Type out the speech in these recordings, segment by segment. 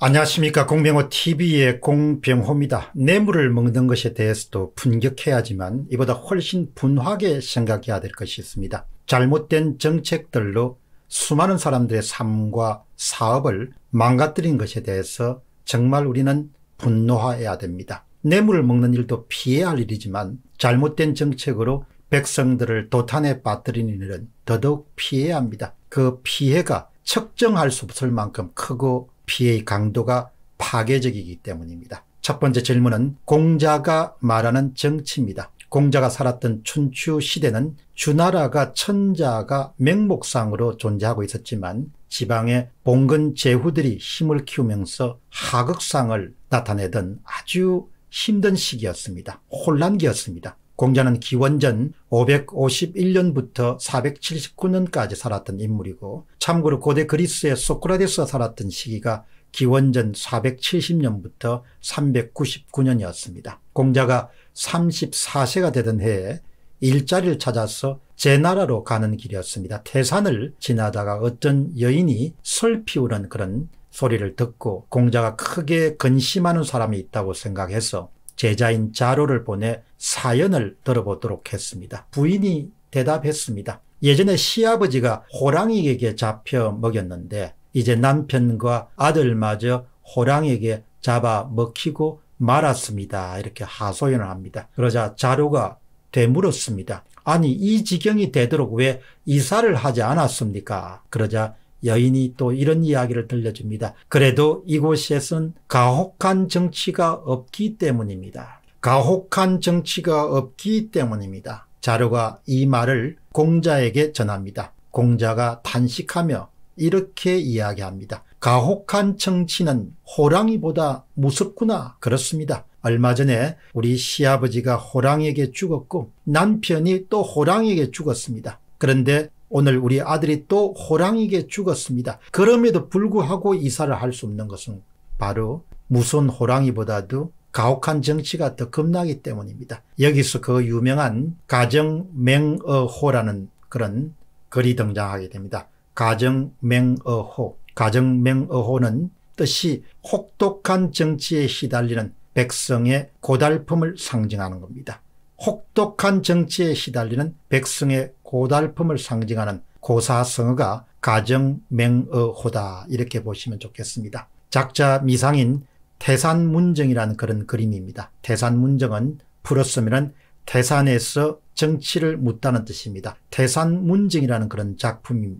안녕하십니까 공병호 TV의 공병호입니다. 뇌물을 먹는 것에 대해서도 분격해야지만 이보다 훨씬 분하게 생각해야 될 것이 있습니다. 잘못된 정책들로 수많은 사람들의 삶과 사업을 망가뜨린 것에 대해서 정말 우리는 분노해야 됩니다. 뇌물을 먹는 일도 피해야 할 일이지만 잘못된 정책으로 백성들을 도탄에 빠뜨리는 일은 더더욱 피해야 합니다. 그 피해가 측정할 수 없을 만큼 크고 피해의 강도가 파괴적이기 때문입니다. 첫 번째 질문은 공자가 말하는 정치입니다. 공자가 살았던 춘추 시대는 주나라가 천자가 명목상으로 존재하고 있었지만 지방의 봉건 제후들이 힘을 키우면서 하극상을 나타내던 아주 힘든 시기였습니다. 혼란기였습니다. 공자는 기원전 551년부터 479년까지 살았던 인물이고 참고로 고대 그리스의 소크라테스가 살았던 시기가 기원전 470년부터 399년이었습니다. 공자가 34세가 되던 해에 일자리를 찾아서 제 나라로 가는 길이었습니다. 태산을 지나다가 어떤 여인이 설 피우는 그런 소리를 듣고 공자가 크게 근심하는 사람이 있다고 생각해서 제자인 자로를 보내 사연을 들어보도록 했습니다. 부인이 대답했습니다. 예전에 시아버지가 호랑이에게 잡혀 먹였는데 이제 남편과 아들마저 호랑이에게 잡아 먹히고 말았습니다. 이렇게 하소연을 합니다. 그러자 자로가 되물었습니다. 아니 이 지경이 되도록 왜 이사를 하지 않았습니까? 그러자 여인이 또 이런 이야기를 들려줍니다. 그래도 이곳에선 가혹한 정치가 없기 때문입니다. 가혹한 정치가 없기 때문입니다. 자료가 이 말을 공자에게 전합니다. 공자가 탄식하며 이렇게 이야기합니다. 가혹한 정치는 호랑이보다 무섭구나. 그렇습니다. 얼마 전에 우리 시아버지가 호랑이에게 죽었고 남편이 또 호랑이에게 죽었습니다. 그런데 오늘 우리 아들이 또 호랑이에게 죽었습니다. 그럼에도 불구하고 이사를 할 수 없는 것은 바로 무서운 호랑이보다도 가혹한 정치가 더 겁나기 때문입니다. 여기서 그 유명한 가정맹어호라는 그런 글이 등장하게 됩니다. 가정맹어호. 가정맹어호는 뜻이 혹독한 정치에 시달리는 백성의 고달픔을 상징하는 겁니다. 혹독한 정치에 시달리는 백성의 고달픔을 상징하는 고사성어가 가정맹어호다 이렇게 보시면 좋겠습니다. 작자 미상인 태산문정이라는 그런 그림입니다. 태산문정은 풀었으면 태산에서 정치를 묻다는 뜻입니다. 태산문정이라는 그런 작품의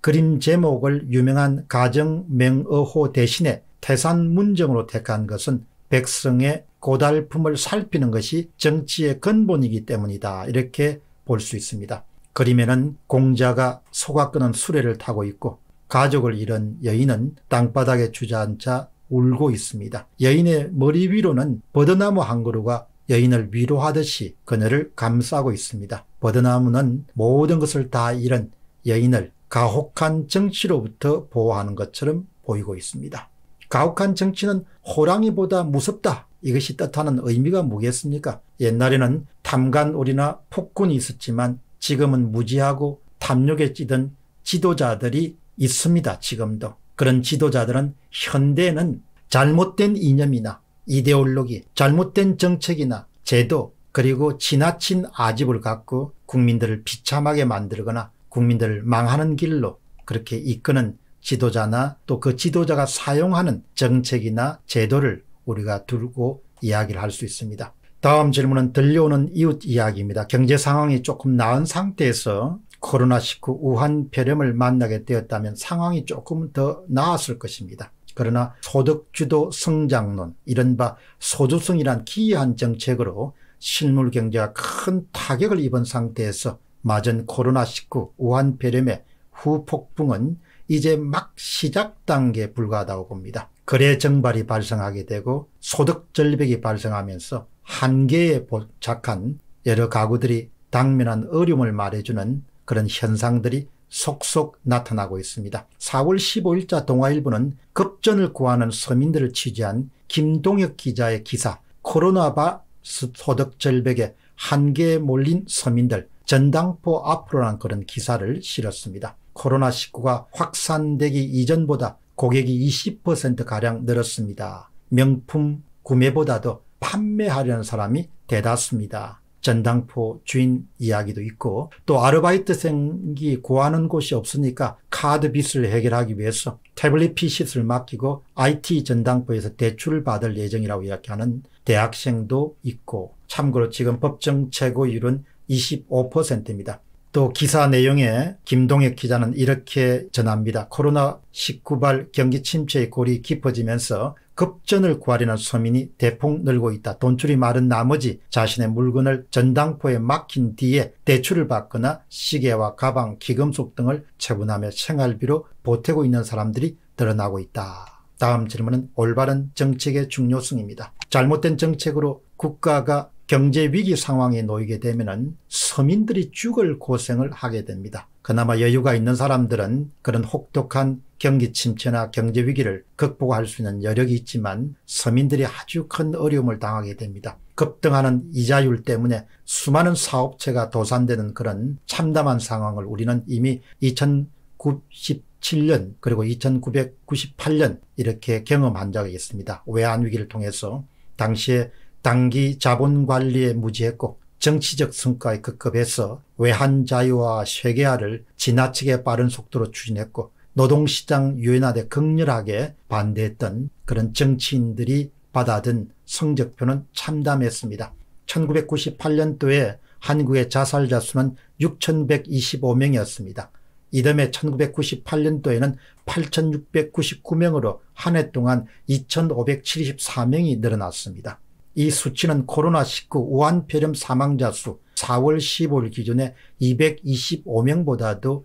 그림 제목을 유명한 가정맹어호 대신에 태산문정으로 택한 것은 백성의 고달픔을 살피는 것이 정치의 근본이기 때문이다. 이렇게 볼수 있습니다. 그림에는 공자가 소가 끄는 수레를 타고 있고 가족을 잃은 여인은 땅바닥에 주저앉아 울고 있습니다. 여인의 머리 위로는 버드나무 한 그루가 여인을 위로하듯이 그녀를 감싸고 있습니다. 버드나무는 모든 것을 다 잃은 여인을 가혹한 정치로부터 보호하는 것처럼 보이고 있습니다. 가혹한 정치는 호랑이보다 무섭다 이것이 뜻하는 의미가 뭐겠습니까? 옛날에는 탐관오리나 폭군이 있었지만 지금은 무지하고 탐욕에 찌든 지도자들이 있습니다. 지금도. 그런 지도자들은 현대는 잘못된 이념이나 이데올로기, 잘못된 정책이나 제도, 그리고 지나친 아집을 갖고 국민들을 비참하게 만들거나 국민들을 망하는 길로 그렇게 이끄는 지도자나 또 그 지도자가 사용하는 정책이나 제도를 우리가 들고 이야기를 할 수 있습니다. 다음 질문은 들려오는 이웃 이야기입니다. 경제 상황이 조금 나은 상태에서 코로나19 우한 폐렴을 만나게 되었다면 상황이 조금 더 나았을 것입니다. 그러나 소득주도 성장론, 이른바 소득성이란 기이한 정책으로 실물 경제가 큰 타격을 입은 상태에서 맞은 코로나19 우한 폐렴의 후폭풍은 이제 막 시작 단계에 불과하다고 봅니다. 거래 정발이 발생하게 되고 소득 절벽이 발생하면서 한계에 도착한 여러 가구들이 당면한 어려움을 말해주는 그런 현상들이 속속 나타나고 있습니다. 4월 15일자 동아일보는 급전을 구하는 서민들을 취재한 김동혁 기자의 기사 코로나 바 소득 절벽에 한계에 몰린 서민들 전당포 앞으로란 그런 기사를 실었습니다. 코로나19가 확산되기 이전보다 고객이 20%가량 늘었습니다. 명품 구매보다도 판매하려는 사람이 대다수입니다. 전당포 주인 이야기도 있고 또 아르바이트생이 구하는 곳이 없으니까 카드 빚을 해결하기 위해서 태블릿 PC를 맡기고 IT 전당포에서 대출을 받을 예정이라고 이야기하는 대학생도 있고 참고로 지금 법정 최고율은 25%입니다. 또 기사 내용에 김동혁 기자는 이렇게 전합니다. 코로나19 발 경기 침체의 골이 깊어지면서 급전을 구하려는 서민이 대폭 늘고 있다. 돈줄이 마른 나머지 자신의 물건을 전당포에 막힌 뒤에 대출을 받거나 시계와 가방, 기금속 등을 처분하며 생활비로 보태고 있는 사람들이 드러나고 있다. 다음 질문은 올바른 정책의 중요성입니다. 잘못된 정책으로 국가가 경제 위기 상황에 놓이게 되면 서민들이 죽을 고생을 하게 됩니다. 그나마 여유가 있는 사람들은 그런 혹독한 경기 침체나 경제 위기를 극복할 수 있는 여력이 있지만 서민들이 아주 큰 어려움을 당하게 됩니다. 급등하는 이자율 때문에 수많은 사업체가 도산되는 그런 참담한 상황을 우리는 이미 2097년 그리고 2998년 이렇게 경험한 적이 있습니다. 외환위기를 통해서 당시에 단기 자본 관리에 무지했고 정치적 성과에 급급해서 외환 자유와 세계화를 지나치게 빠른 속도로 추진했고 노동시장 유연화에 극렬하게 반대했던 그런 정치인들이 받아든 성적표는 참담했습니다. 1998년도에 한국의 자살자 수는 6,125명이었습니다. 이듬해 1998년도에는 8,699명으로 한 해 동안 2,574명이 늘어났습니다. 이 수치는 코로나19 우한폐렴 사망자 수 4월 15일 기준에 225명보다도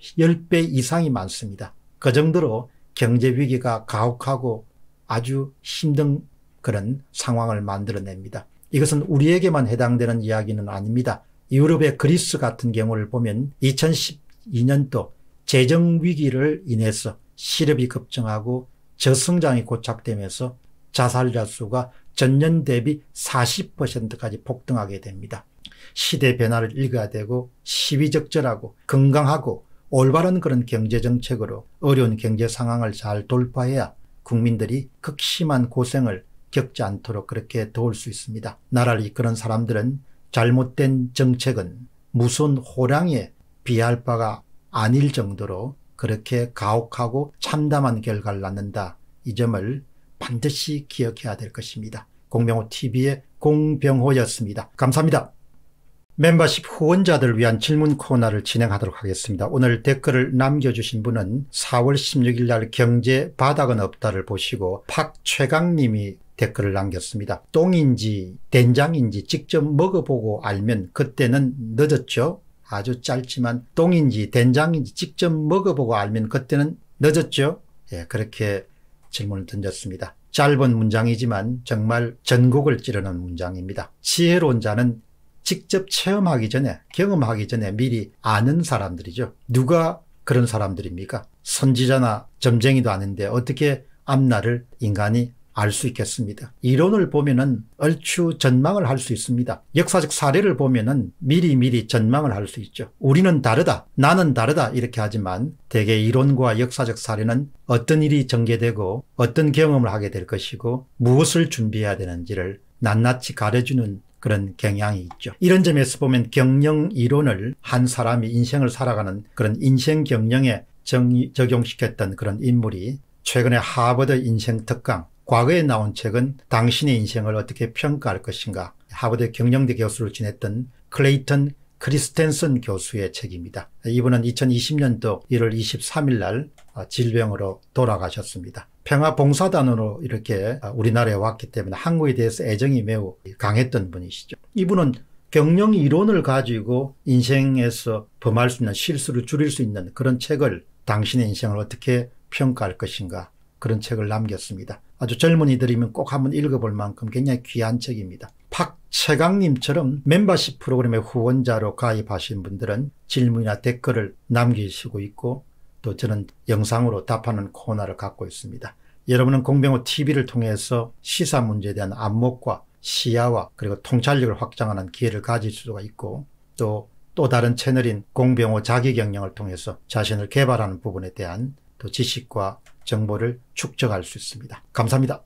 10배 이상이 많습니다. 그 정도로 경제 위기가 가혹하고 아주 힘든 그런 상황을 만들어냅니다. 이것은 우리에게만 해당되는 이야기는 아닙니다. 유럽의 그리스 같은 경우를 보면 2012년도 재정 위기를 인해서 실업이 급증하고 저성장이 고착되면서 자살자 수가 전년 대비 40%까지 폭등하게 됩니다. 시대 변화를 읽어야 되고 시위적절하고 건강하고 올바른 그런 경제정책으로 어려운 경제 상황을 잘 돌파해야 국민들이 극심한 고생을 겪지 않도록 그렇게 도울 수 있습니다. 나라를 이끄는 사람들은 잘못된 정책은 무슨 호랑이에 비할 바가 아닐 정도로 그렇게 가혹하고 참담한 결과를 낳는다. 이 점을 반드시 기억해야 될 것입니다. 공병호 TV의 공병호였습니다. 감사합니다. 멤버십 후원자들을 위한 질문 코너를 진행하도록 하겠습니다. 오늘 댓글을 남겨주신 분은 4월 16일 날 경제 바닥은 없다를 보시고 박최강님이 댓글을 남겼습니다. 똥인지 된장인지 직접 먹어보고 알면 그때는 늦었죠. 아주 짧지만 똥인지 된장인지 직접 먹어보고 알면 그때는 늦었죠. 예, 그렇게 질문을 던졌습니다. 짧은 문장이지만 정말 전국을 찌르는 문장입니다. 지혜로운 자는 직접 체험하기 전에 경험하기 전에 미리 아는 사람들이죠. 누가 그런 사람들입니까? 선지자나 점쟁이도 아닌데 어떻게 앞날을 인간이 알수 있겠습니다. 이론을 보면은 얼추 전망을 할 수 있습니다. 역사적 사례를 보면은 미리미리 전망을 할 수 있죠. 우리는 다르다, 나는 다르다 이렇게 하지만 대개 이론과 역사적 사례는 어떤 일이 전개되고 어떤 경험을 하게 될 것이고 무엇을 준비해야 되는지를 낱낱이 가려주는 그런 경향이 있죠. 이런 점에서 보면 경영 이론을 한 사람이 인생을 살아가는 그런 인생 경영에 정, 적용시켰던 그런 인물이 최근에 하버드 인생 특강 과거에 나온 책은 당신의 인생을 어떻게 평가할 것인가 하버드 경영대 교수를 지냈던 클레이턴 크리스텐슨 교수의 책입니다. 이분은 2020년도 1월 23일 날 어, 질병으로 돌아가셨습니다. 평화봉사단으로 이렇게 어, 우리나라에 왔기 때문에 한국에 대해서 애정이 매우 강했던 분이시죠. 이분은 경영 이론을 가지고 인생에서 범할 수 있는 실수를 줄일 수 있는 그런 책을 당신의 인생을 어떻게 평가할 것인가 그런 책을 남겼습니다. 아주 젊은이들이면 꼭 한번 읽어볼 만큼 굉장히 귀한 책입니다. 박채강님처럼 멤버십 프로그램의 후원자로 가입하신 분들은 질문이나 댓글을 남기시고 있고 또 저는 영상으로 답하는 코너를 갖고 있습니다. 여러분은 공병호 TV를 통해서 시사 문제에 대한 안목과 시야와 그리고 통찰력을 확장하는 기회를 가질 수가 있고 또 또 다른 채널인 공병호 자기경영을 통해서 자신을 개발하는 부분에 대한 또 지식과 정보를 축적할 수 있습니다. 감사합니다.